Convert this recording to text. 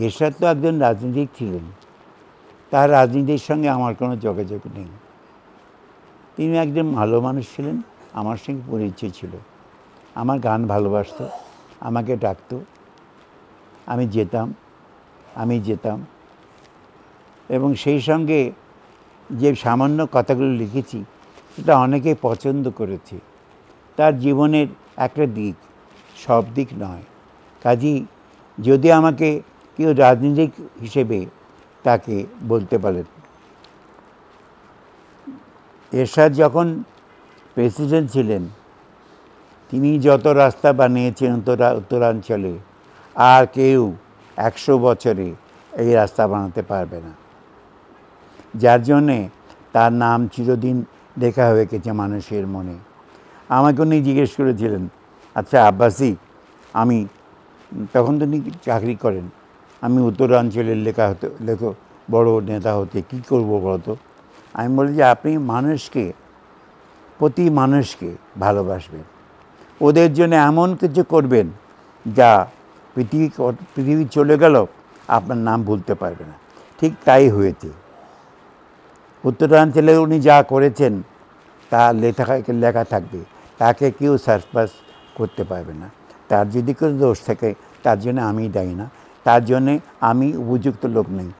এরশাদ তো একজন রাজনীতিক ছিলেন তার রাজনীতির সঙ্গে আমার কোনো যোগাযোগ নেই তিনি একজন ভালো মানুষ ছিলেন আমার সঙ্গে পরিচয় ছিল আমার গান ভালোবাসত আমাকে ডাকত আমি যেতাম আমি যেতাম এবং সেই সঙ্গে যে সামান্য কথাগুলো লিখেছি সেটা অনেকে পছন্দ করেছে তার জীবনের একটা দিক সব দিক নয় কাজী যদি আমাকে কেউ রাজনীতিক হিসেবে তাকে বলতে পারেন এরশাদ যখন প্রেসিডেন্ট ছিলেন তিনি যত রাস্তা বানিয়েছেন উত্তরা উত্তরাঞ্চলে আর কেউ একশো বছরে এই রাস্তা বানাতে পারবে না যার জন্যে তার নাম চিরদিন লেখা হয়ে গেছে মানুষের মনে আমাকে উনি জিজ্ঞেস করেছিলেন আচ্ছা আব্বাসি আমি তখন তো উনি চাকরি করেন আমি উত্তরাঞ্চলের লেখা হতে লেখ বড়ো নেতা হতে কি করব বলতো আমি বলি যে আপনি মানুষকে প্রতি মানুষকে ভালোবাসবেন ওদের জন্য এমন কিছু করবেন যা পৃথিবী পৃথিবী চলে গেল আপনার নাম ভুলতে পারবে না ঠিক তাই হয়েছে উত্তরাঞ্চলে উনি যা করেছেন তা লেখা লেখা থাকবে তাকে কেউ সার্চপাস করতে পারবে না তার যদি কোনো দোষ থাকে তার জন্য আমি দায়ী না তার জন্যে আমি উপযুক্ত লোক নেই